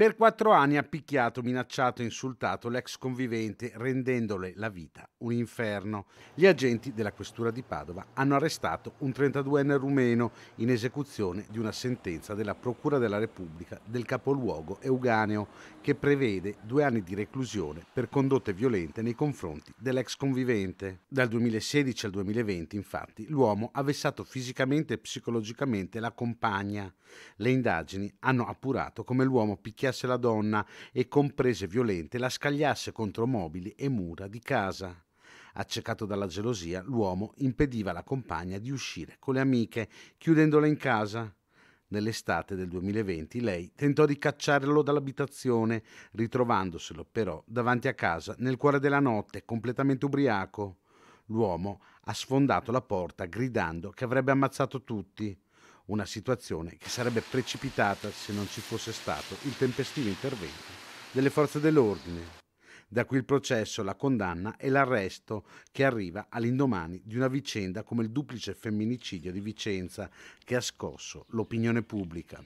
Per quattro anni ha picchiato, minacciato e insultato l'ex convivente, rendendole la vita un inferno. Gli agenti della Questura di Padova hanno arrestato un 32enne rumeno in esecuzione di una sentenza della Procura della Repubblica del capoluogo euganeo che prevede due anni di reclusione per condotte violente nei confronti dell'ex convivente. Dal 2016 al 2020, infatti, l'uomo ha vessato fisicamente e psicologicamente la compagna. Le indagini hanno appurato come l'uomo picchiasse la donna e con prese violente la scagliasse contro mobili e mura di casa. Accecato dalla gelosia, l'uomo impediva alla compagna di uscire con le amiche, chiudendola in casa. Nell'estate del 2020 lei tentò di cacciarlo dall'abitazione, ritrovandoselo però davanti a casa nel cuore della notte, completamente ubriaco. L'uomo ha sfondato la porta gridando che avrebbe ammazzato tutti, una situazione che sarebbe precipitata se non ci fosse stato il tempestivo intervento delle forze dell'ordine da qui il processo, la condanna e l'arresto che arriva all'indomani di una vicenda come il duplice femminicidio di Vicenza che ha scosso l'opinione pubblica.